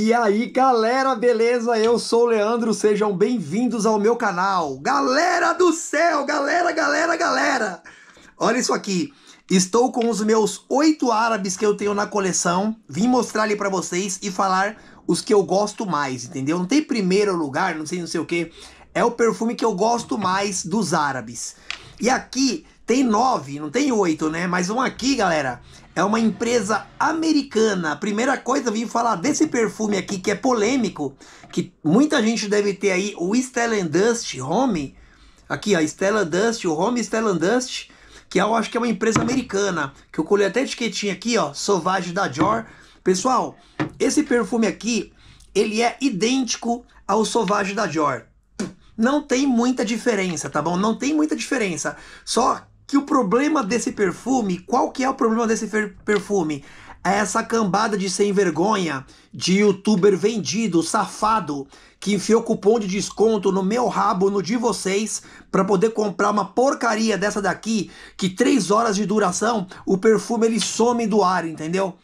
E aí, galera, beleza? Eu sou o Leandro, sejam bem-vindos ao meu canal. Galera do céu, galera, galera, galera! Olha isso aqui. Estou com os meus oito árabes que eu tenho na coleção. Vim mostrar ali para vocês e falar os que eu gosto mais, entendeu? Não tem primeiro lugar, não sei não sei o que. É o perfume que eu gosto mais dos árabes. E aqui tem nove, não tem oito, né? Mas um aqui, galera, é uma empresa americana. A primeira coisa, vim falar desse perfume aqui que é polêmico, que muita gente deve ter aí, o Stella Dust Home. Aqui, ó, Stella Dust, o Home Stella Dust, que eu acho que é uma empresa americana, que eu colhei até a etiquetinha aqui, ó, Sauvage da Dior. Pessoal, esse perfume aqui, ele é idêntico ao Sauvage da Dior. Não tem muita diferença, tá bom? Não tem muita diferença. Só que o problema desse perfume, qual que é o problema desse perfume? É essa cambada de sem vergonha, de youtuber vendido, safado, que enfiou cupom de desconto no meu rabo, no de vocês, para poder comprar uma porcaria dessa daqui, que três horas de duração, o perfume ele some do ar, entendeu?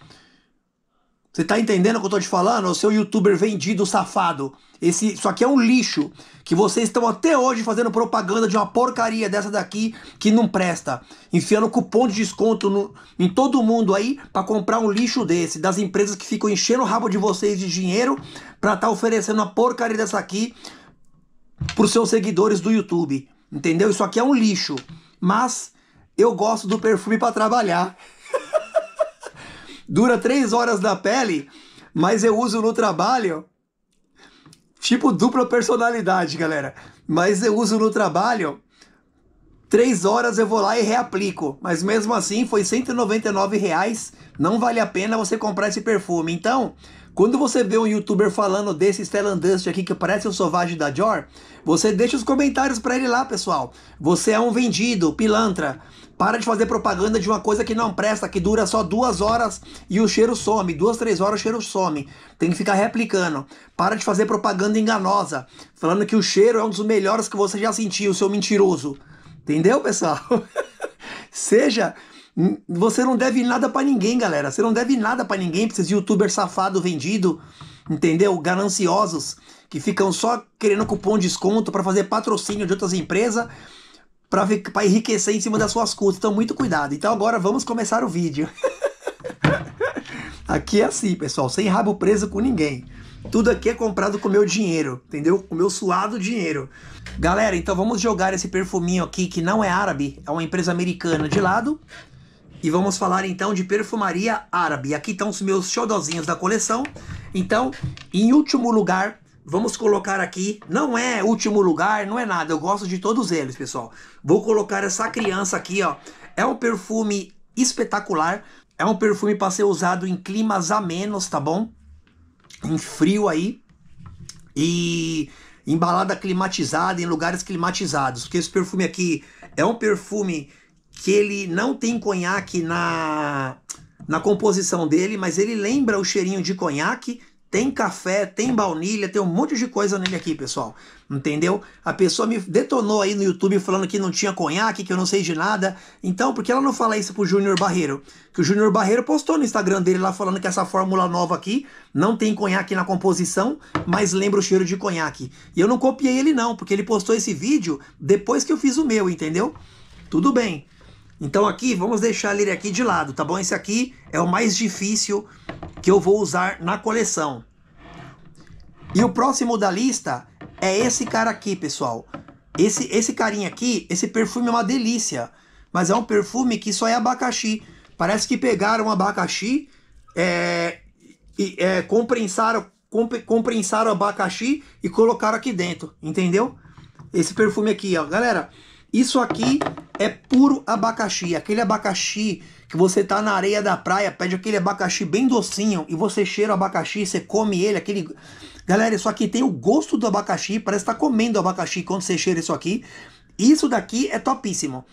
Você tá entendendo o que eu tô te falando? O seu youtuber vendido safado. Esse, isso aqui é um lixo que vocês estão até hoje fazendo propaganda de uma porcaria dessa daqui que não presta. Enfiando cupom de desconto no, em todo mundo aí para comprar um lixo desse, das empresas que ficam enchendo o rabo de vocês de dinheiro para tá oferecendo uma porcaria dessa aqui pros seus seguidores do YouTube. Entendeu? Isso aqui é um lixo. Mas eu gosto do perfume para trabalhar dura três horas na pele, mas eu uso no trabalho. Tipo dupla personalidade, galera. Mas eu uso no trabalho. Três horas eu vou lá e reaplico. Mas mesmo assim foi 199 reais. Não vale a pena você comprar esse perfume. Então, quando você vê um youtuber falando desse Stellan Dust aqui que parece o Sovage da Dior, você deixa os comentários para ele lá, pessoal. Você é um vendido, pilantra. Para de fazer propaganda de uma coisa que não presta, que dura só duas horas e o cheiro some. Duas, três horas o cheiro some. Tem que ficar replicando. Para de fazer propaganda enganosa, falando que o cheiro é um dos melhores que você já sentiu, seu mentiroso. Entendeu, pessoal? Seja. Hum, você não deve nada para ninguém, galera. Você não deve nada para ninguém, pra esses youtubers safado vendido, entendeu? Gananciosos, que ficam só querendo cupom de desconto para fazer patrocínio de outras empresas para enriquecer em cima das suas custas. Então, muito cuidado. Então, agora vamos começar o vídeo. aqui é assim, pessoal, sem rabo preso com ninguém. Tudo aqui é comprado com meu dinheiro, entendeu? Com meu suado dinheiro. Galera, então vamos jogar esse perfuminho aqui que não é árabe, é uma empresa americana de lado. E vamos falar então de perfumaria árabe. Aqui estão os meus xodozinhos da coleção. Então, em último lugar, Vamos colocar aqui, não é último lugar, não é nada, eu gosto de todos eles, pessoal. Vou colocar essa criança aqui, ó. É um perfume espetacular, é um perfume para ser usado em climas amenos, tá bom? Em frio aí. E em balada climatizada, em lugares climatizados. Porque esse perfume aqui é um perfume que ele não tem conhaque na, na composição dele, mas ele lembra o cheirinho de conhaque, tem café, tem baunilha, tem um monte de coisa nele aqui, pessoal. Entendeu? A pessoa me detonou aí no YouTube falando que não tinha conhaque, que eu não sei de nada. Então, por que ela não fala isso pro Júnior Barreiro? Que o Júnior Barreiro postou no Instagram dele lá falando que essa fórmula nova aqui não tem conhaque na composição, mas lembra o cheiro de conhaque. E eu não copiei ele não, porque ele postou esse vídeo depois que eu fiz o meu, entendeu? Tudo bem. Então aqui, vamos deixar ele aqui de lado, tá bom? Esse aqui é o mais difícil que eu vou usar na coleção. E o próximo da lista é esse cara aqui, pessoal. Esse, esse carinha aqui, esse perfume é uma delícia. Mas é um perfume que só é abacaxi. Parece que pegaram abacaxi, é, e, é, compensaram, comp, compensaram abacaxi e colocaram aqui dentro, entendeu? Esse perfume aqui, ó. Galera, isso aqui é puro abacaxi, aquele abacaxi que você tá na areia da praia, pede aquele abacaxi bem docinho e você cheira o abacaxi, você come ele, aquele Galera, isso aqui tem o gosto do abacaxi, parece estar tá comendo abacaxi quando você cheira isso aqui. Isso daqui é topíssimo.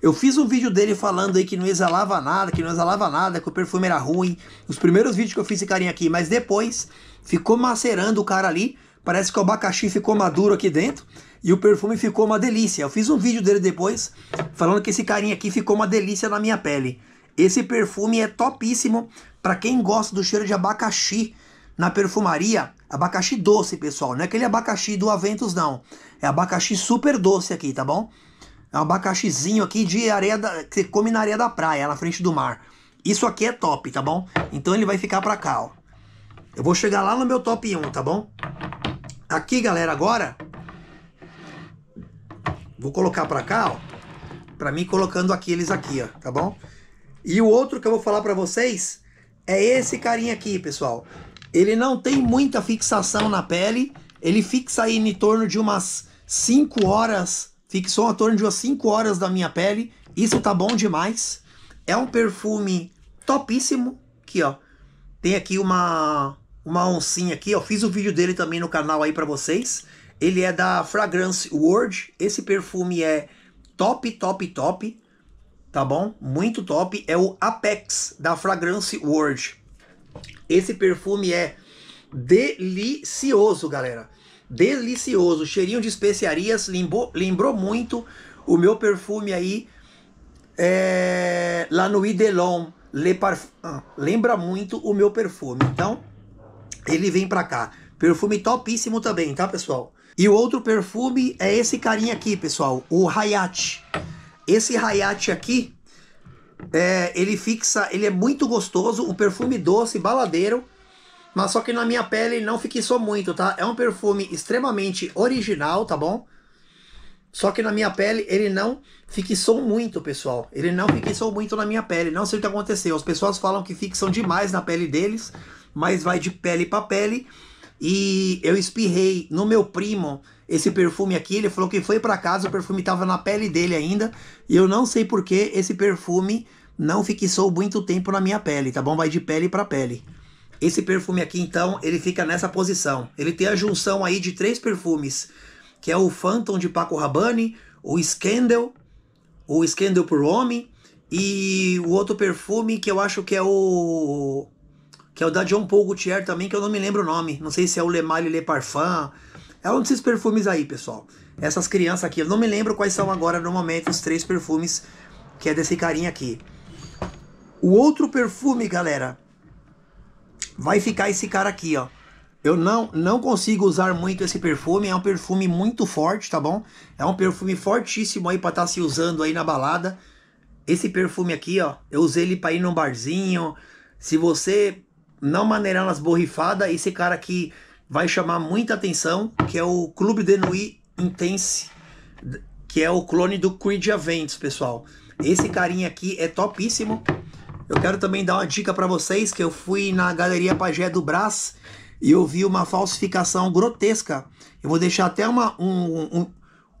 Eu fiz um vídeo dele falando aí que não exalava nada, que não exalava nada, que o perfume era ruim. Os primeiros vídeos que eu fiz esse carinha aqui, mas depois ficou macerando o cara ali. Parece que o abacaxi ficou maduro aqui dentro. E o perfume ficou uma delícia. Eu fiz um vídeo dele depois falando que esse carinha aqui ficou uma delícia na minha pele. Esse perfume é topíssimo para quem gosta do cheiro de abacaxi na perfumaria. Abacaxi doce, pessoal. Não é aquele abacaxi do Aventus, não. É abacaxi super doce aqui, tá bom? É um abacaxizinho aqui de areia da... que você come na areia da praia, na frente do mar. Isso aqui é top, tá bom? Então ele vai ficar pra cá, ó. Eu vou chegar lá no meu top 1, tá bom? Aqui, galera, agora Vou colocar para cá, ó. Para mim colocando aqueles aqui, ó, tá bom? E o outro que eu vou falar para vocês é esse carinha aqui, pessoal. Ele não tem muita fixação na pele, ele fixa aí em torno de umas 5 horas, fixou em torno de umas 5 horas da minha pele. Isso tá bom demais. É um perfume topíssimo, aqui, ó. Tem aqui uma uma oncinha aqui, ó. Fiz o vídeo dele também no canal aí para vocês. Ele é da Fragrance World. Esse perfume é top, top, top. Tá bom? Muito top. É o Apex da Fragrance World. Esse perfume é delicioso, galera. Delicioso. Cheirinho de especiarias. Limbo, lembrou muito o meu perfume aí. É, lá no Idelon. Le Parfum. Ah, lembra muito o meu perfume. Então, ele vem pra cá. Perfume topíssimo também, tá, pessoal? E o outro perfume é esse carinha aqui, pessoal, o Hayate. Esse Hayate aqui, é, ele fixa, ele é muito gostoso, um perfume doce, baladeiro, mas só que na minha pele não fixou muito, tá? É um perfume extremamente original, tá bom? Só que na minha pele ele não fixou muito, pessoal. Ele não fixou muito na minha pele. Não sei o que aconteceu. As pessoas falam que fixam demais na pele deles, mas vai de pele para pele e eu espirrei no meu primo esse perfume aqui. Ele falou que foi para casa, o perfume estava na pele dele ainda. E eu não sei que esse perfume não fixou muito tempo na minha pele, tá bom? Vai de pele para pele. Esse perfume aqui, então, ele fica nessa posição. Ele tem a junção aí de três perfumes, que é o Phantom de Paco Rabanne, o Scandal, o Scandal por Homem, e o outro perfume que eu acho que é o que é o da John Paul Gaultier também, que eu não me lembro o nome. Não sei se é o Le Le Parfum. É um desses perfumes aí, pessoal. Essas crianças aqui, eu não me lembro quais são agora no momento os três perfumes que é desse carinha aqui. O outro perfume, galera, vai ficar esse cara aqui, ó. Eu não, não consigo usar muito esse perfume, é um perfume muito forte, tá bom? É um perfume fortíssimo aí pra estar tá se usando aí na balada. Esse perfume aqui, ó, eu usei ele pra ir num barzinho. Se você não nas borrifada, esse cara que vai chamar muita atenção, que é o Clube de Nui Intense, que é o clone do Creed Aventus, pessoal. Esse carinha aqui é topíssimo. Eu quero também dar uma dica para vocês, que eu fui na Galeria Pagé do Brás e eu vi uma falsificação grotesca. Eu vou deixar até uma, um, um,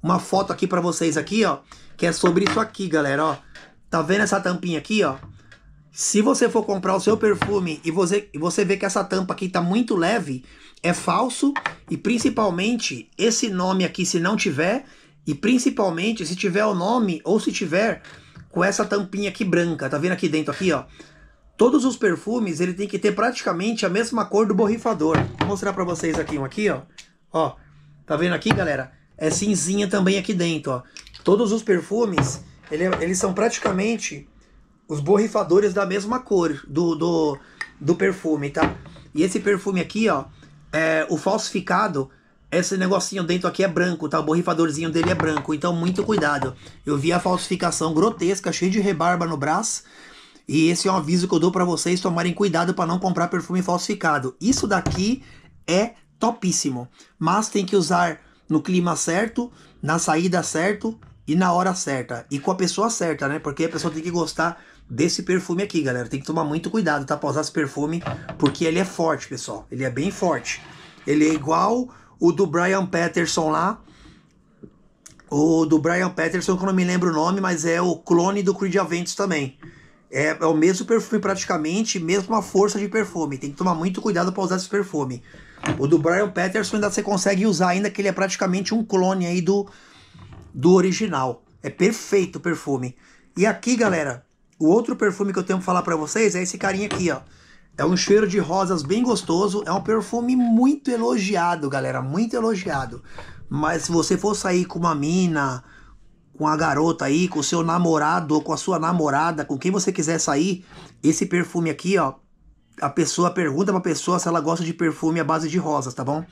uma foto aqui para vocês aqui, ó, que é sobre isso aqui, galera, ó. Tá vendo essa tampinha aqui, ó? Se você for comprar o seu perfume e você, e você vê que essa tampa aqui está muito leve, é falso. E principalmente, esse nome aqui, se não tiver, e principalmente se tiver o nome ou se tiver com essa tampinha aqui branca, tá vendo aqui dentro aqui, ó? Todos os perfumes, ele tem que ter praticamente a mesma cor do borrifador. Vou mostrar para vocês aqui um aqui, ó. Ó, tá vendo aqui, galera? É cinzinha também aqui dentro, ó. Todos os perfumes, ele, é, eles são praticamente os borrifadores da mesma cor do, do, do perfume, tá? E esse perfume aqui, ó, é, o falsificado, esse negocinho dentro aqui é branco, tá? O borrifadorzinho dele é branco, então muito cuidado. Eu vi a falsificação grotesca, cheio de rebarba no braço. E esse é um aviso que eu dou para vocês tomarem cuidado para não comprar perfume falsificado. Isso daqui é topíssimo, mas tem que usar no clima certo, na saída certo e na hora certa e com a pessoa certa, né? Porque a pessoa tem que gostar desse perfume aqui, galera. Tem que tomar muito cuidado, tá? Pra usar esse perfume, porque ele é forte, pessoal. Ele é bem forte. Ele é igual o do Brian Patterson lá. O do Brian Patterson, que eu não me lembro o nome, mas é o clone do Creed Aventus também. É, é o mesmo perfume praticamente, mesma força de perfume. Tem que tomar muito cuidado para usar esse perfume. O do Brian Patterson ainda você consegue usar, ainda que ele é praticamente um clone aí do, do original. É perfeito o perfume. E aqui, galera, o outro perfume que eu tenho pra falar pra vocês é esse carinha aqui, ó. É um cheiro de rosas bem gostoso. É um perfume muito elogiado, galera. Muito elogiado. Mas se você for sair com uma mina, com a garota aí, com o seu namorado ou com a sua namorada, com quem você quiser sair, esse perfume aqui, ó. A pessoa pergunta pra pessoa se ela gosta de perfume à base de rosas, tá bom?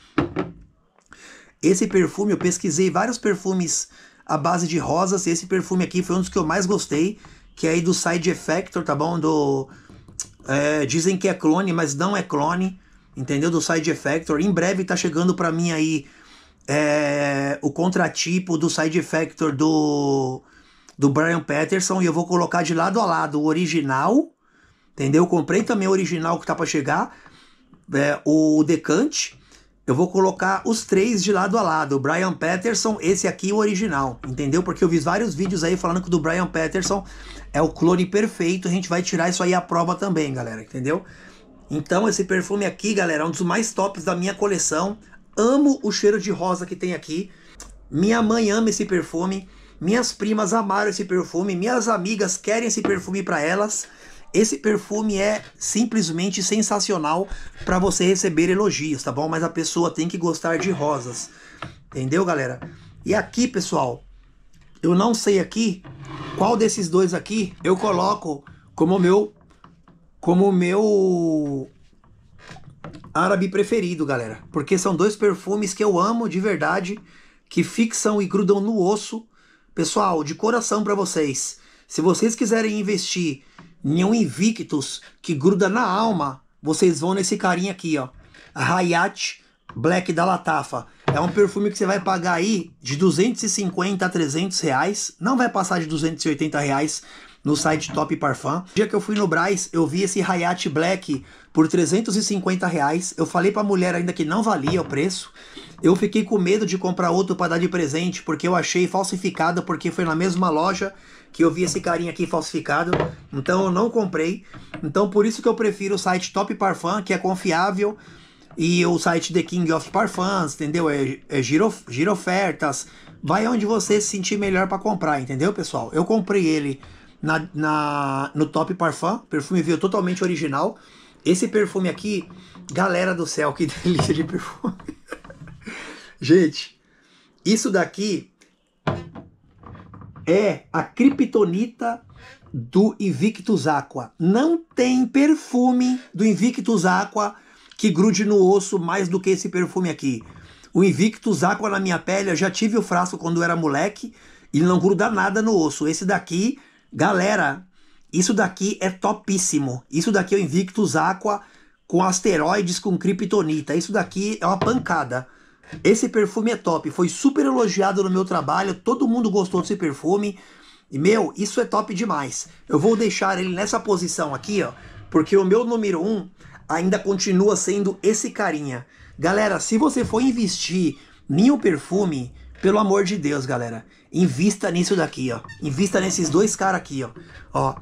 Esse perfume, eu pesquisei vários perfumes à base de rosas. Esse perfume aqui foi um dos que eu mais gostei que é aí do Side Effector, tá bom? Do é, dizem que é clone, mas não é clone, entendeu? Do Side Effector. Em breve tá chegando para mim aí é, o contratipo do Side Effector do do Brian Patterson e eu vou colocar de lado a lado o original, entendeu? Eu comprei também o original que tá para chegar, é, o Decante. Eu vou colocar os três de lado a lado, o Brian Patterson, esse aqui o original, entendeu? Porque eu vi vários vídeos aí falando que o do Brian Patterson é o clone perfeito, a gente vai tirar isso aí à prova também, galera, entendeu? Então esse perfume aqui, galera, é um dos mais tops da minha coleção. Amo o cheiro de rosa que tem aqui. Minha mãe ama esse perfume. Minhas primas amaram esse perfume, minhas amigas querem esse perfume para elas. Esse perfume é simplesmente sensacional para você receber elogios, tá bom? Mas a pessoa tem que gostar de rosas. Entendeu, galera? E aqui, pessoal, eu não sei aqui qual desses dois aqui eu coloco como meu como meu árabe preferido, galera, porque são dois perfumes que eu amo de verdade, que fixam e grudam no osso. Pessoal, de coração para vocês. Se vocês quiserem investir em um Invictus que gruda na alma, vocês vão nesse carinha aqui, ó. Hayat Black da Latafa. É um perfume que você vai pagar aí de 250 a 300 reais. Não vai passar de 280 reais no site Top Parfum. No dia que eu fui no Braz, eu vi esse Hayat Black por 350 reais. Eu falei pra mulher ainda que não valia o preço. Eu fiquei com medo de comprar outro para dar de presente, porque eu achei falsificado, porque foi na mesma loja que eu vi esse carinha aqui falsificado. Então eu não comprei. Então por isso que eu prefiro o site Top Parfum, que é confiável e o site The King of Parfums, entendeu? É, é giro, giro ofertas. Vai onde você se sentir melhor para comprar, entendeu, pessoal? Eu comprei ele na, na, no Top Parfum, perfume veio totalmente original. Esse perfume aqui, galera do céu, que delícia de perfume. Gente, isso daqui é a criptonita do Invictus Aqua. Não tem perfume do Invictus Aqua que grude no osso mais do que esse perfume aqui. O Invictus Aqua na minha pele, eu já tive o frasco quando era moleque, ele não gruda nada no osso. Esse daqui, galera, isso daqui é topíssimo. Isso daqui é o Invictus Aqua com asteroides, com criptonita, Isso daqui é uma pancada. Esse perfume é top, foi super elogiado no meu trabalho, todo mundo gostou desse perfume. E meu, isso é top demais. Eu vou deixar ele nessa posição aqui, ó, porque o meu número 1, um, ainda continua sendo esse carinha. Galera, se você for investir em um perfume, pelo amor de Deus, galera, invista nisso daqui, ó. Invista nesses dois caras aqui, ó. Ó,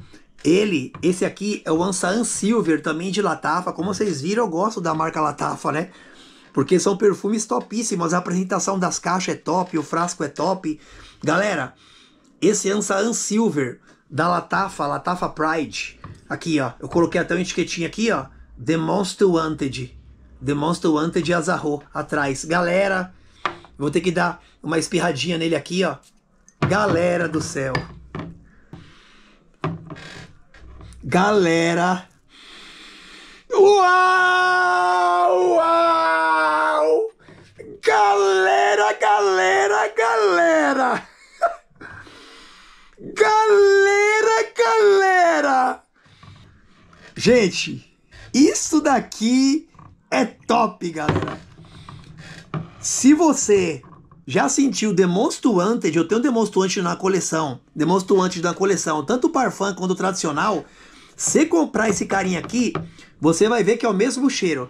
ele, esse aqui é o Ansan Silver, também de Latafa. Como vocês viram, eu gosto da marca Latafa, né? Porque são perfumes topíssimos, a apresentação das caixas é top, o frasco é top. Galera, esse Ansan Silver da Latafa, Latafa Pride, aqui ó, eu coloquei até uma etiquetinha aqui ó, Demonstra o Wanted. Demonstra o Wanted Azarro atrás. Galera, vou ter que dar uma espirradinha nele aqui, ó. Galera do céu. Galera. Uau! Uau! Galera, galera, galera! Galera, galera! Gente, isso daqui é top, galera. Se você já sentiu demonstruante, eu tenho demonstruante na coleção, demonstruante da coleção, tanto o parfum quanto o tradicional, se comprar esse carinha aqui, você vai ver que é o mesmo cheiro.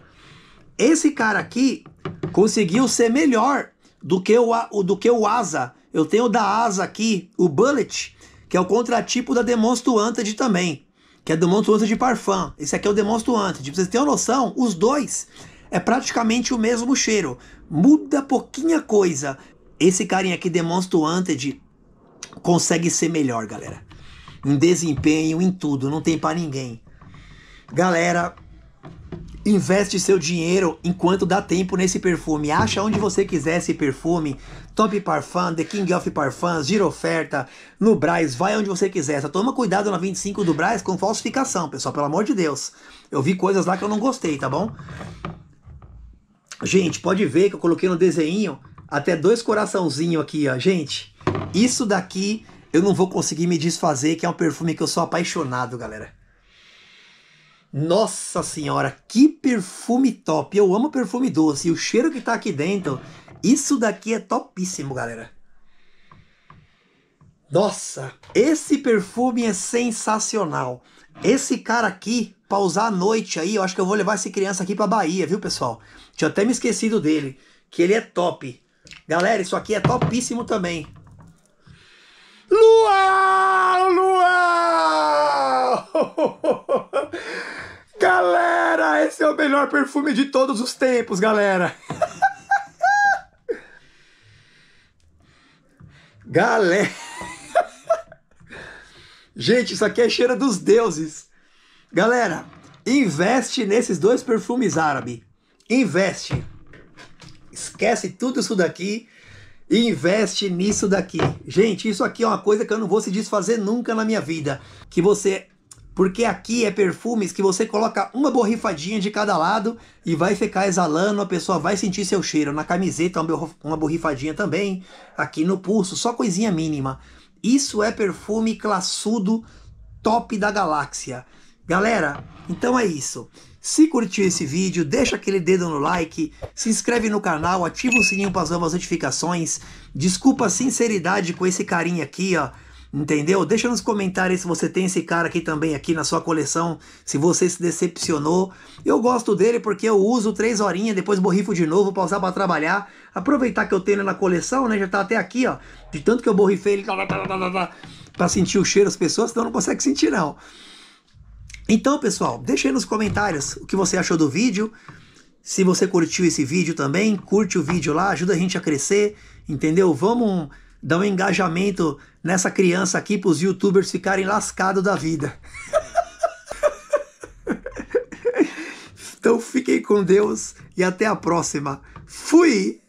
Esse cara aqui conseguiu ser melhor do que o, do que o Asa. Eu tenho da Asa aqui, o Bullet, que é o contratipo da Demonstruante também que é demonstruante de parfum. Esse aqui é o demonstruante. Pra vocês terem uma noção, os dois é praticamente o mesmo cheiro. Muda pouquinha coisa. Esse carinha aqui, demonstruante, consegue ser melhor, galera. Em desempenho, em tudo. Não tem para ninguém. Galera, Investe seu dinheiro enquanto dá tempo nesse perfume. Acha onde você quiser esse perfume. Top Parfum, The King of Parfums, Giro Oferta, no Braz, vai onde você quiser. Só toma cuidado na 25 do Braz com falsificação, pessoal, pelo amor de Deus. Eu vi coisas lá que eu não gostei, tá bom? Gente, pode ver que eu coloquei no desenho até dois coraçãozinhos aqui, ó. Gente, isso daqui eu não vou conseguir me desfazer, que é um perfume que eu sou apaixonado, galera. Nossa senhora, que perfume top! Eu amo perfume doce e o cheiro que tá aqui dentro, isso daqui é topíssimo, galera. Nossa, esse perfume é sensacional. Esse cara aqui, pra usar à noite aí, eu acho que eu vou levar esse criança aqui pra Bahia, viu, pessoal? Tinha até me esquecido dele, que ele é top. Galera, isso aqui é topíssimo também. Lua! Lua! Galera, esse é o melhor perfume de todos os tempos, galera. galera. Gente, isso aqui é cheiro dos deuses. Galera, investe nesses dois perfumes árabes. Investe. Esquece tudo isso daqui e investe nisso daqui. Gente, isso aqui é uma coisa que eu não vou se desfazer nunca na minha vida. Que você porque aqui é perfumes que você coloca uma borrifadinha de cada lado e vai ficar exalando, a pessoa vai sentir seu cheiro. Na camiseta, uma borrifadinha também, aqui no pulso, só coisinha mínima. Isso é perfume classudo, top da galáxia. Galera, então é isso. Se curtiu esse vídeo, deixa aquele dedo no like, se inscreve no canal, ativa o sininho para as novas notificações. Desculpa a sinceridade com esse carinha aqui, ó. Entendeu? Deixa nos comentários se você tem esse cara aqui também aqui na sua coleção, se você se decepcionou. Eu gosto dele porque eu uso três horinhas, depois borrifo de novo pra usar pra trabalhar. Aproveitar que eu tenho ele na coleção, né? Já tá até aqui, ó. De tanto que eu borrifei ele tá, tá, tá, pra sentir o cheiro das pessoas, senão não consegue sentir não. Então, pessoal, deixa aí nos comentários o que você achou do vídeo. Se você curtiu esse vídeo também, curte o vídeo lá, ajuda a gente a crescer, entendeu? Vamos dar um engajamento nessa criança aqui para os youtubers ficarem lascados da vida. então fiquem com Deus e até a próxima. Fui!